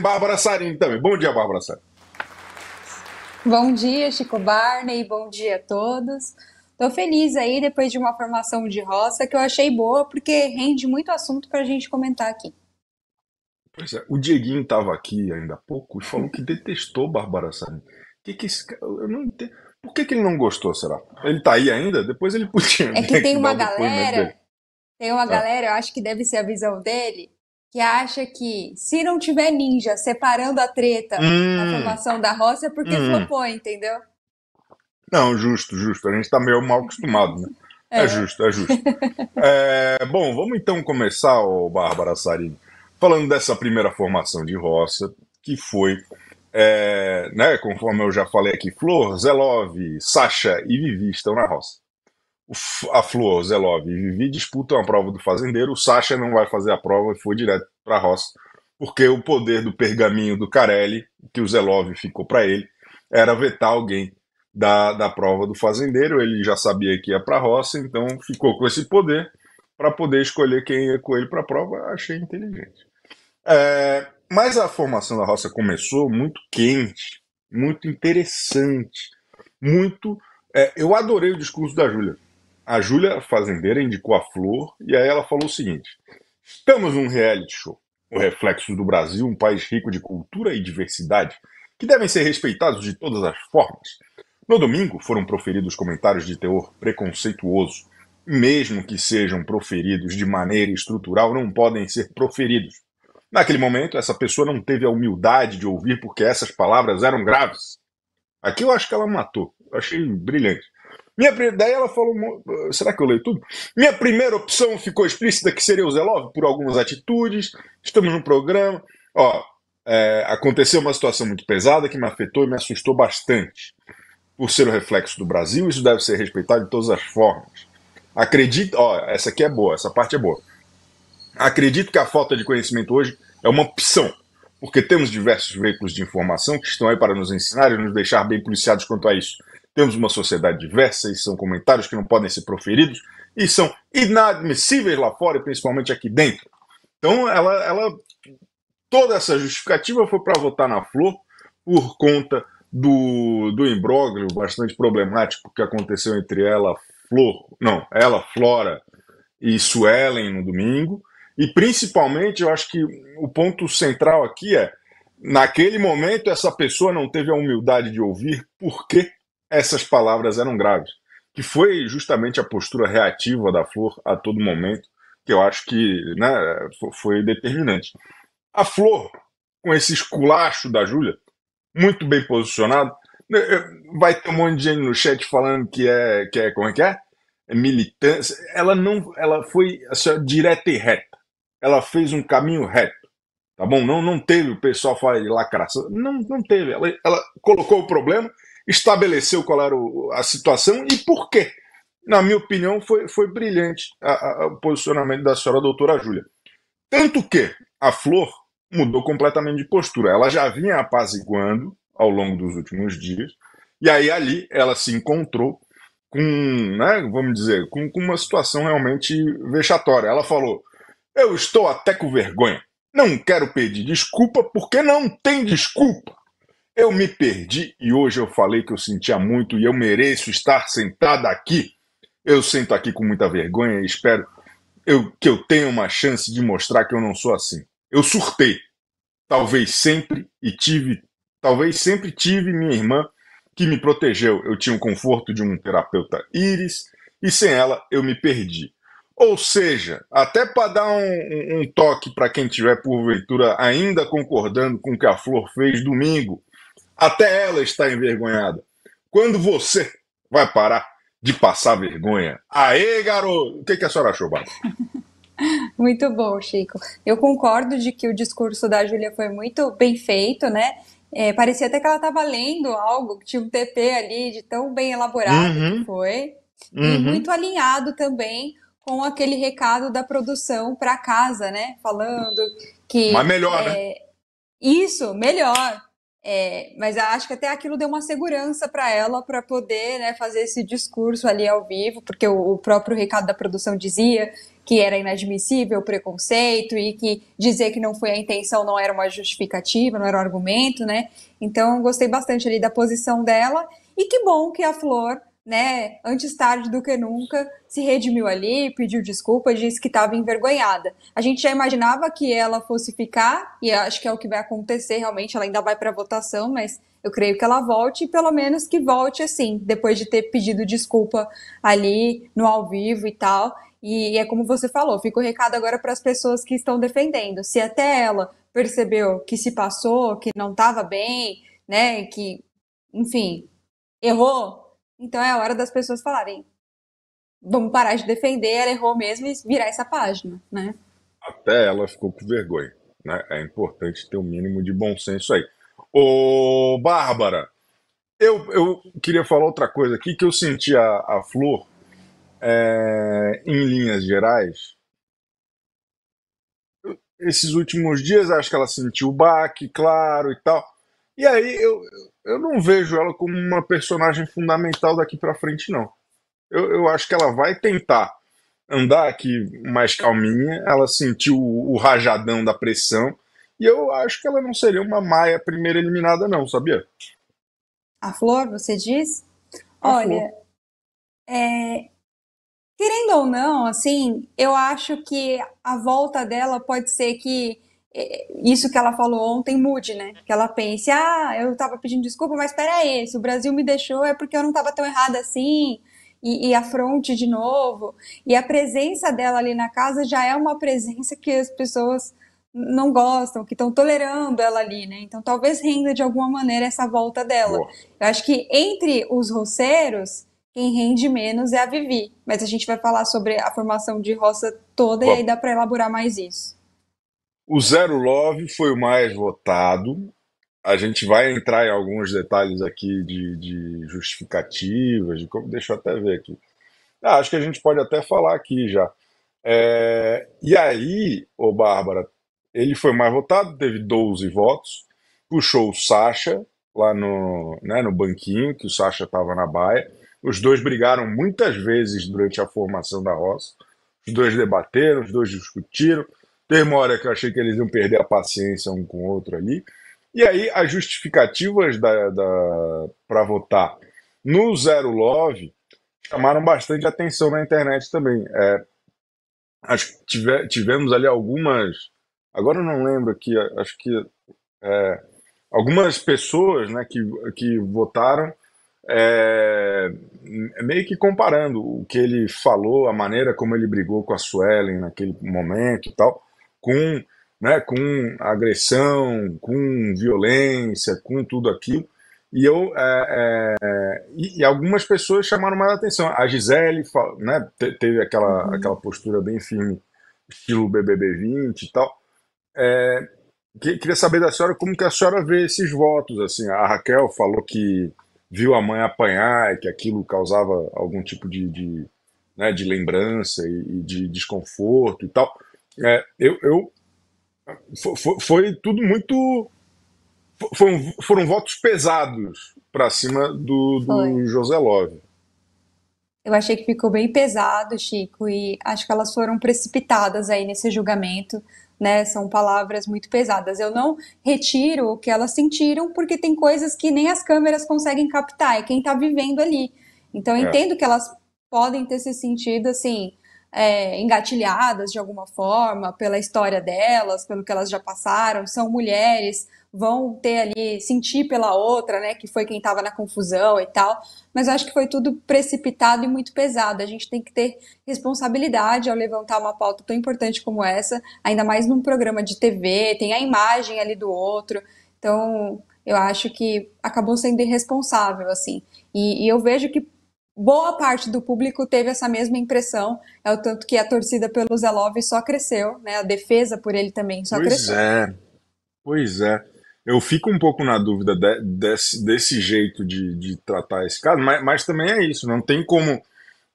Bárbara Sarin também. Bom dia, Bárbara Sarin. Bom dia, Chico Barney, bom dia a todos. Estou feliz aí depois de uma formação de roça que eu achei boa, porque rende muito assunto para a gente comentar aqui. Pois é, o Dieguinho estava aqui ainda há pouco e falou que detestou Bárbara Sarin. Que que esse... Eu não entendo. Por que, que ele não gostou, será? Ele tá aí ainda? Depois ele podia. É que né, tem uma galera. Ah. Tem uma galera, eu acho que deve ser a visão dele, que acha que se não tiver ninja separando a treta hum. formação da roça é porque hum. flopou, entendeu? Não, justo, justo. A gente está meio mal acostumado, né? É, é justo, é justo. é, bom, vamos então começar, ô Bárbara Sarini, falando dessa primeira formação de roça, que foi, é, né, conforme eu já falei aqui, Flor, Zelov, Sasha e Vivi estão na roça a Fluor, Zelov e Vivi disputam a prova do fazendeiro, o Sasha não vai fazer a prova e foi direto para a roça, porque o poder do pergaminho do Carelli, que o Zelov ficou para ele, era vetar alguém da, da prova do fazendeiro, ele já sabia que ia para a roça, então ficou com esse poder para poder escolher quem ia com ele para a prova, achei inteligente. É, mas a formação da roça começou muito quente, muito interessante, muito... É, eu adorei o discurso da Júlia a Júlia Fazendeira indicou a Flor e aí ela falou o seguinte: Estamos num reality show, o reflexo do Brasil, um país rico de cultura e diversidade, que devem ser respeitados de todas as formas. No domingo foram proferidos comentários de teor preconceituoso. Mesmo que sejam proferidos de maneira estrutural, não podem ser proferidos. Naquele momento, essa pessoa não teve a humildade de ouvir porque essas palavras eram graves. Aqui eu acho que ela matou. Eu achei brilhante. Minha, daí ela falou: será que eu leio tudo? Minha primeira opção ficou explícita que seria o Zelov por algumas atitudes. Estamos no programa. Ó, é, aconteceu uma situação muito pesada que me afetou e me assustou bastante. Por ser o reflexo do Brasil, isso deve ser respeitado de todas as formas. Acredito, ó, essa aqui é boa, essa parte é boa. Acredito que a falta de conhecimento hoje é uma opção, porque temos diversos veículos de informação que estão aí para nos ensinar e nos deixar bem policiados quanto a isso temos uma sociedade diversa e são comentários que não podem ser proferidos e são inadmissíveis lá fora e principalmente aqui dentro. Então, ela, ela toda essa justificativa foi para votar na Flor por conta do, do imbróglio bastante problemático que aconteceu entre ela, Flor, não, ela, Flora e Suelen no domingo. E principalmente, eu acho que o ponto central aqui é naquele momento essa pessoa não teve a humildade de ouvir por quê? essas palavras eram graves. Que foi justamente a postura reativa da Flor a todo momento, que eu acho que né, foi determinante. A Flor, com esse esculacho da Júlia, muito bem posicionado, né, eh, vai ter um monte de gente no chat falando que é, que é como é que é? é militância. Ela não, ela foi assim, direta e reta. Ela fez um caminho reto. Tá bom? Não, não teve, o pessoal de lacração. Não, não teve. Ela, ela colocou o problema estabeleceu qual era o, a situação e por quê. Na minha opinião, foi, foi brilhante a, a, o posicionamento da senhora doutora Júlia. Tanto que a Flor mudou completamente de postura. Ela já vinha apaziguando ao longo dos últimos dias, e aí ali ela se encontrou com, né, vamos dizer, com, com uma situação realmente vexatória. Ela falou: Eu estou até com vergonha. Não quero pedir desculpa porque não tem desculpa. Eu me perdi e hoje eu falei que eu sentia muito e eu mereço estar sentada aqui. Eu sento aqui com muita vergonha e espero eu, que eu tenha uma chance de mostrar que eu não sou assim. Eu surtei. Talvez sempre e tive, talvez sempre tive minha irmã que me protegeu. Eu tinha o conforto de um terapeuta Iris e sem ela eu me perdi. Ou seja, até para dar um, um toque para quem tiver porventura ainda concordando com o que a Flor fez domingo, até ela está envergonhada. Quando você vai parar de passar vergonha? Aê, garoto! O que, que a senhora achou, Bárbara? Muito bom, Chico. Eu concordo de que o discurso da Júlia foi muito bem feito, né? É, parecia até que ela estava lendo algo, que tinha um TP ali de tão bem elaborado uhum. que foi. Uhum. E muito alinhado também com aquele recado da produção para casa, né? Falando que. Mas melhor, é... né? Isso, melhor. É, mas acho que até aquilo deu uma segurança para ela para poder né, fazer esse discurso ali ao vivo, porque o, o, próprio recado da produção dizia que era inadmissível o preconceito e que dizer que não foi a intenção não era uma justificativa, não era um argumento, né? Então gostei bastante ali da posição dela e que bom que a Flor né, antes tarde do que nunca, se redimiu ali, pediu desculpa, disse que estava envergonhada. A gente já imaginava que ela fosse ficar, e acho que é o que vai acontecer realmente, ela ainda vai para a votação, mas eu creio que ela volte, e pelo menos que volte assim, depois de ter pedido desculpa ali no ao vivo e tal. E, e é como você falou, fica o recado agora para as pessoas que estão defendendo. Se até ela percebeu que se passou, que não estava bem, né, que, enfim, errou, então é a hora das pessoas falarem: vamos parar de defender, ela errou mesmo e virar essa página, né? Até ela ficou com vergonha, né? É importante ter o um mínimo de bom senso aí. Ô, Bárbara, eu, eu queria falar outra coisa aqui que eu senti a, a Flor, é, em linhas gerais, esses últimos dias, acho que ela sentiu o baque, claro e tal. E aí eu, eu não vejo ela como uma personagem fundamental daqui para frente, não. Eu, eu acho que ela vai tentar andar aqui mais calminha, ela sentiu o, o rajadão da pressão, e eu acho que ela não seria uma maia primeira eliminada, não, sabia? A Flor, você diz? A Olha, é, querendo ou não, assim, eu acho que a volta dela pode ser que é, isso que ela falou ontem mude, né? Que ela pense, ah, eu estava pedindo desculpa, mas peraí, se o Brasil me deixou é porque eu não estava tão errada assim, e, e afronte de novo. E a presença dela ali na casa já é uma presença que as pessoas não gostam, que estão tolerando ela ali, né? Então talvez renda de alguma maneira essa volta dela. Boa. Eu acho que entre os roceiros, quem rende menos é a Vivi. Mas a gente vai falar sobre a formação de roça toda Boa. e aí dá para elaborar mais isso. O Zero Love foi o mais votado. A gente vai entrar em alguns detalhes aqui de, de justificativas, de como deixa eu até ver aqui. Ah, acho que a gente pode até falar aqui já. É, e aí, o Bárbara, ele foi mais votado, teve 12 votos, puxou o Sacha lá no, né, no banquinho, que o Sacha estava na baia. Os dois brigaram muitas vezes durante a formação da roça. Os dois debateram, os dois discutiram Teve uma hora que eu achei que eles iam perder a paciência um com o outro ali. E aí, as justificativas da, da para votar no Zero Love chamaram bastante atenção na internet também. É, acho que tive, tivemos ali algumas. Agora eu não lembro aqui, acho que. É, algumas pessoas né, que, que votaram é, meio que comparando o que ele falou, a maneira como ele brigou com a Suelen naquele momento e tal, com, né, com agressão, com violência, com tudo aquilo. E eu é, é, e, algumas pessoas chamaram mais a atenção. A Gisele né, teve aquela, uhum. aquela postura bem firme, estilo BBB 20 e tal. É, queria saber da senhora como que a senhora vê esses votos. assim A Raquel falou que viu a mãe apanhar e que aquilo causava algum tipo de, de, né, de lembrança e, e de desconforto e tal. É, eu, eu foi, foi, tudo muito. Foram, foram votos pesados para cima do, do José Love. Eu achei que ficou bem pesado, Chico, e acho que elas foram precipitadas aí nesse julgamento, né? São palavras muito pesadas. Eu não retiro o que elas sentiram, porque tem coisas que nem as câmeras conseguem captar, é quem está vivendo ali. Então eu é. entendo que elas podem ter se sentido assim, é, engatilhadas de alguma forma pela história delas, pelo que elas já passaram, são mulheres, vão ter ali, sentir pela outra, né, que foi quem estava na confusão e tal, mas eu acho que foi tudo precipitado e muito pesado. A gente tem que ter responsabilidade ao levantar uma pauta tão importante como essa, ainda mais num programa de TV, tem a imagem ali do outro, então eu acho que acabou sendo irresponsável, assim. e, e eu vejo que boa parte do público teve essa mesma impressão. É o tanto que a torcida pelo Zelov só cresceu, né? A defesa por ele também só pois cresceu. Pois é, pois é. Eu fico um pouco na dúvida de, desse, desse jeito de, de tratar esse caso, mas, mas também é isso, não tem como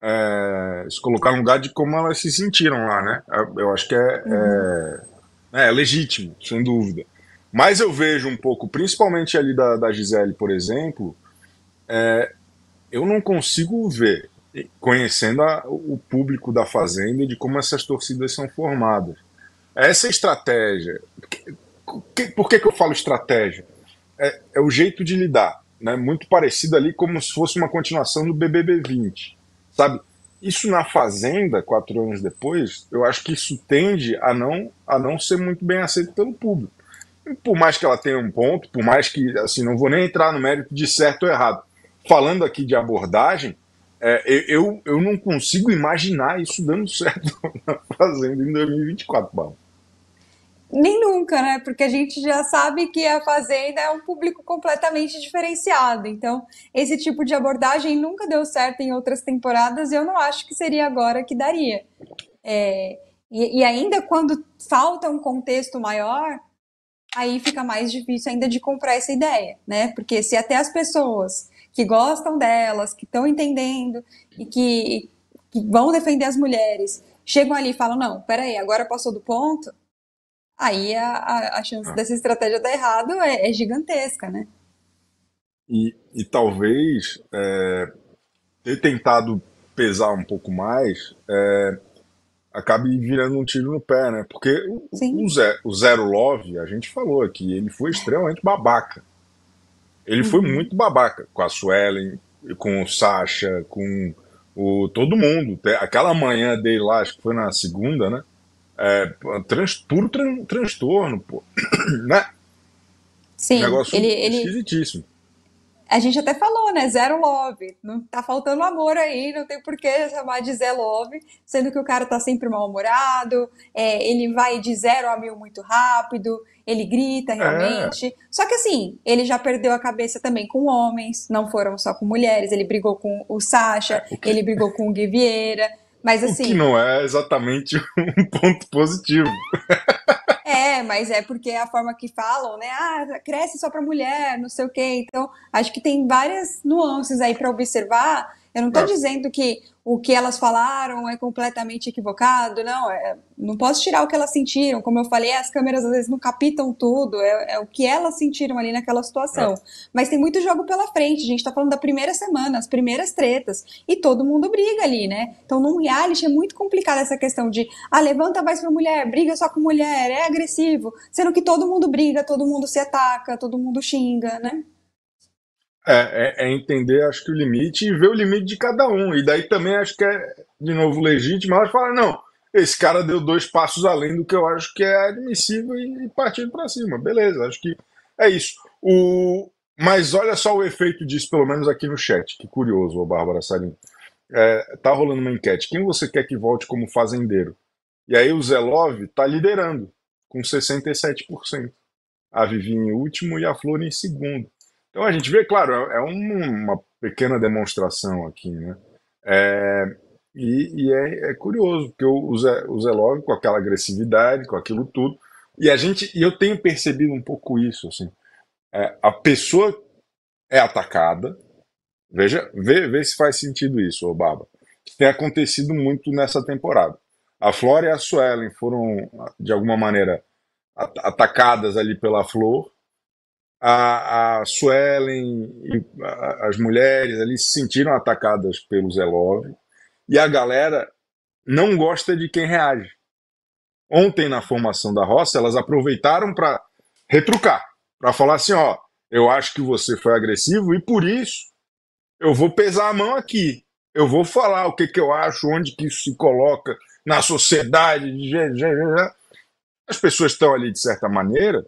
é, se colocar no lugar de como elas se sentiram lá, né? É, eu acho que é, uhum. é, é legítimo, sem dúvida. Mas eu vejo um pouco, principalmente ali da, da Gisele, por exemplo, é, eu não consigo ver, conhecendo a, o público da Fazenda e de como essas torcidas são formadas. Essa estratégia. por que, por que, que eu falo estratégia? É, é, o jeito de lidar, né? muito parecido ali como se fosse uma continuação do BBB 20. Sabe? Isso na Fazenda, quatro anos depois, eu acho que isso tende a não, a não ser muito bem aceito pelo público. E por mais que ela tenha um ponto, por mais que, assim, não vou nem entrar no mérito de certo ou errado, falando aqui de abordagem, é, eu, eu não consigo imaginar isso dando certo na Fazenda em 2024, Paulo. Nem nunca, né? Porque a gente já sabe que a Fazenda é um público completamente diferenciado. Então, esse tipo de abordagem nunca deu certo em outras temporadas e eu não acho que seria agora que daria. É, e, e ainda quando falta um contexto maior, aí fica mais difícil ainda de comprar essa ideia, né? Porque se até as pessoas que gostam delas, que estão entendendo e que, que vão defender as mulheres, chegam ali e falam: não, peraí, agora passou do ponto, aí a, a, a chance ah. dessa estratégia dar errado é, é gigantesca, né? E, e talvez é, ter tentado pesar um pouco mais é, acabe virando um tiro no pé, né? Porque o, o, o, Zero Love, a gente falou aqui, ele foi extremamente babaca. Ele foi muito babaca com a Suelen, com o Sasha, com o todo mundo. Aquela manhã dele lá, acho que foi na segunda, né? É, trans, puro tran, transtorno, pô. né? Sim, Negócio ele, ele, esquisitíssimo. A gente até falou, né? Zero love. Não tá faltando amor aí, não tem por que chamar de zero love, sendo que o cara tá sempre mal-humorado, é, ele vai de zero a mil muito rápido, ele grita é. realmente. É. Só que assim, ele já perdeu a cabeça também com homens, não foram só com mulheres, ele brigou com o Sasha, é, ele brigou com o Gui Vieira, mas assim. O que assim não é exatamente um ponto positivo. É, mas é porque é a forma que falam, né? Ah, cresce só para mulher, não sei o quê. Então, acho que tem várias nuances aí para observar eu não estou é. dizendo que o que elas falaram é completamente equivocado, não. É, não posso tirar o que elas sentiram. Como eu falei, as câmeras às vezes não captam tudo, é, é o que elas sentiram ali naquela situação. É. Mas tem muito jogo pela frente, a gente está falando da primeira semana, as primeiras tretas, e todo mundo briga ali, né? Então, num reality é muito complicada essa questão de, ah, levanta, mais para mulher, briga só com mulher, é agressivo, sendo que todo mundo briga, todo mundo se ataca, todo mundo xinga, né? É, é, é, entender, acho que o limite e ver o limite de cada um. E daí também acho que é, de novo, legítimo. mas falar não, esse cara deu dois passos além do que eu acho que é admissível e, e partindo para cima. Beleza, acho que é isso. O... Mas olha só o efeito disso, pelo menos aqui no chat. Que curioso, ô Bárbara Salim. É, tá rolando uma enquete. Quem você quer que volte como fazendeiro? E aí o Zelov tá liderando, com 67%. A Vivi em último e a Flor em segundo. Então a gente vê, claro, é, é uma pequena demonstração aqui, né? É, e, e é, é, curioso, porque o Zé, o Zé Love, com aquela agressividade, com aquilo tudo, e a gente, e eu tenho percebido um pouco isso, assim, é, a pessoa é atacada, veja, vê, vê se faz sentido isso, ô Baba, que tem acontecido muito nessa temporada. A Flora e a Suelen foram, de alguma maneira, atacadas ali pela Flor, a, a Suelen e a, as mulheres ali se sentiram atacadas pelo Zelov e a galera não gosta de quem reage. Ontem na formação da roça, elas aproveitaram para retrucar, para falar assim, ó, eu acho que você foi agressivo e por isso eu vou pesar a mão aqui. Eu vou falar o que, que eu acho, onde que isso se coloca na sociedade. As pessoas estão ali de certa maneira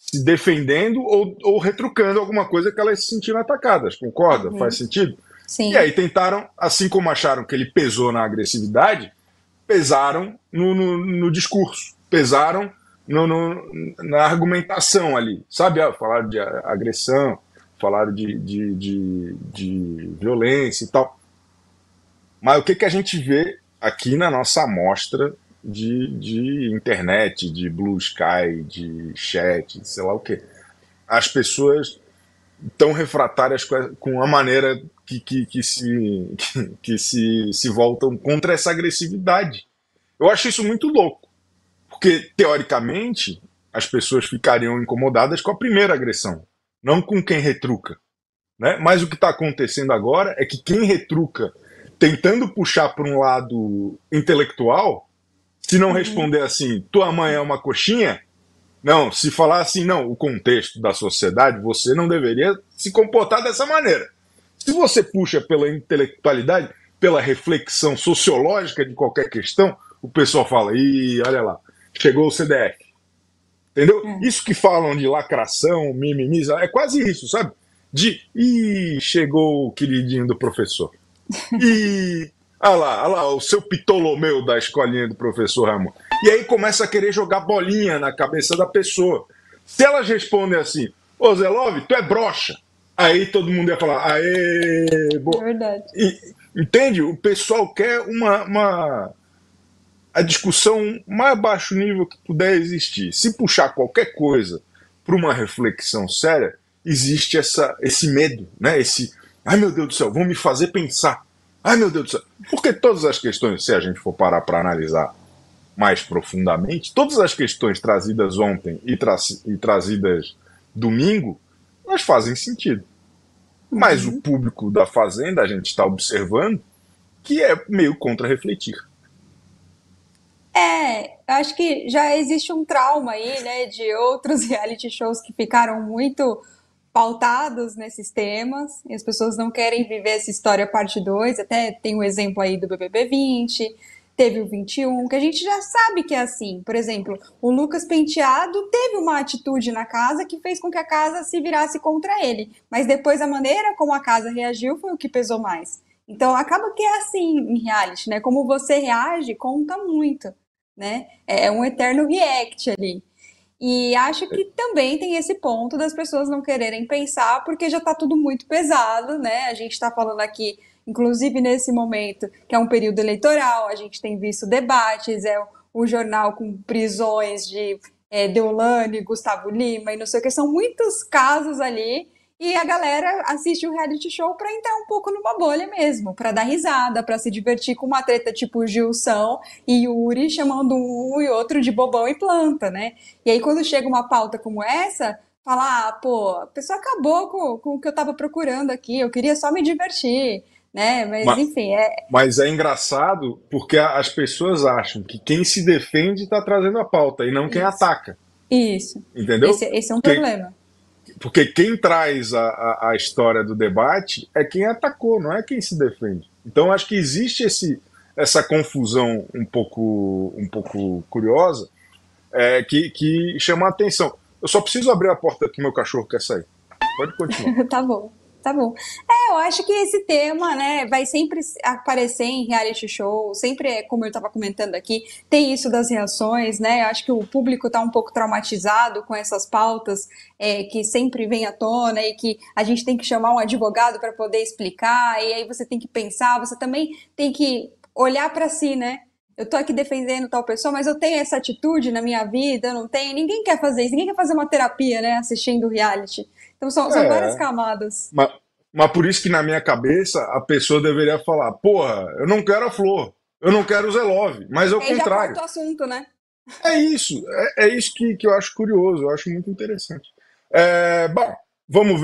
se defendendo ou, ou retrucando alguma coisa que elas se sentiram atacadas, concorda? Uhum. Faz sentido? Sim. E aí tentaram, assim como acharam que ele pesou na agressividade, pesaram no, no, no discurso, pesaram no, no, na argumentação ali, sabe? Ah, falaram de agressão, falaram de, de, de, de violência e tal. Mas o que, que a gente vê aqui na nossa amostra de, de internet, de Blue Sky, de chat, sei lá o quê. As pessoas tão refratárias com a maneira que, que, que, se, que, que se, se voltam contra essa agressividade. Eu acho isso muito louco, porque, teoricamente, as pessoas ficariam incomodadas com a primeira agressão, não com quem retruca. Né? Mas o que está acontecendo agora é que quem retruca, tentando puxar para um lado intelectual, se não uhum. responder assim, tua mãe é uma coxinha, não, se falar assim, não, o contexto da sociedade, você não deveria se comportar dessa maneira. Se você puxa pela intelectualidade, pela reflexão sociológica de qualquer questão, o pessoal fala, e olha lá, chegou o CDF. Entendeu? É. Isso que falam de lacração, mimimiza, é quase isso, sabe? De, e chegou o queridinho do professor. E Olha lá, lá, o seu Ptolomeu da escolinha do professor Ramon. E aí começa a querer jogar bolinha na cabeça da pessoa. Se elas respondem assim, ô Zelov, tu é brocha. Aí todo mundo ia falar, aê, bo... É verdade. E, entende? O pessoal quer uma, uma a discussão mais baixo nível que puder existir. Se puxar qualquer coisa para uma reflexão séria, existe essa, esse medo, né? Esse, ai meu Deus do céu, vão me fazer pensar. Ai meu Deus do céu. Porque todas as questões, se a gente for parar para analisar mais profundamente, todas as questões trazidas ontem e, tra e trazidas domingo, elas fazem sentido. Mas uhum. o público da Fazenda, a gente está observando, que é meio contra-refletir. É, acho que já existe um trauma aí, né, de outros reality shows que ficaram muito pautados nesses temas, e as pessoas não querem viver essa história parte 2, até tem o um exemplo aí do BBB 20, teve o 21, que a gente já sabe que é assim. Por exemplo, o Lucas Penteado teve uma atitude na casa que fez com que a casa se virasse contra ele, mas depois a maneira como a casa reagiu foi o que pesou mais. Então acaba que é assim em reality, né? Como você reage conta muito, né? É, é um eterno react ali. E acho que também tem esse ponto das pessoas não quererem pensar, porque já está tudo muito pesado, né? A gente está falando aqui, inclusive nesse momento, que é um período eleitoral, a gente tem visto debates, é o jornal com prisões de é, Deolane, Gustavo Lima e não sei o que, são muitos casos ali e a galera assiste o reality show para entrar um pouco numa bolha mesmo, para dar risada, para se divertir com uma treta tipo Gilson e Yuri chamando um e outro de bobão e planta, né? E aí quando chega uma pauta como essa, falar, ah, pô, a pessoa acabou com, com o que eu tava procurando aqui, eu queria só me divertir, né? Mas, mas enfim, é, é. Mas é engraçado porque as pessoas acham que quem se defende tá trazendo a pauta e não quem Isso. ataca. Isso. Entendeu? Esse, esse é um quem, problema. Porque quem traz a, a, a, história do debate é quem atacou, não é quem se defende. Então acho que existe esse, essa confusão um pouco, um pouco curiosa é, que, que chama a atenção. Eu só preciso abrir a porta que meu cachorro quer sair. Pode continuar. tá bom. Tá bom. É, eu acho que esse tema, né, vai sempre aparecer em reality show, sempre é, como eu estava comentando aqui, tem isso das reações, né? Eu acho que o público está um pouco traumatizado com essas pautas é, que sempre vem à tona e que a gente tem que chamar um advogado para poder explicar, e aí você tem que pensar, você também tem que olhar para si, né? eu tô aqui defendendo tal pessoa, mas eu tenho essa atitude na minha vida, eu não tenho. Ninguém quer fazer isso, ninguém quer fazer uma terapia, né? Assistindo reality. Então são, são é. várias camadas. Mas, mas por isso que na minha cabeça a pessoa deveria falar: porra, eu não quero a flor, eu não quero o Zelove, mas ao é Aí contrário. Já o assunto, né? É isso, é, é, isso que, que eu acho curioso, eu acho muito interessante. É, bom, vamos ver.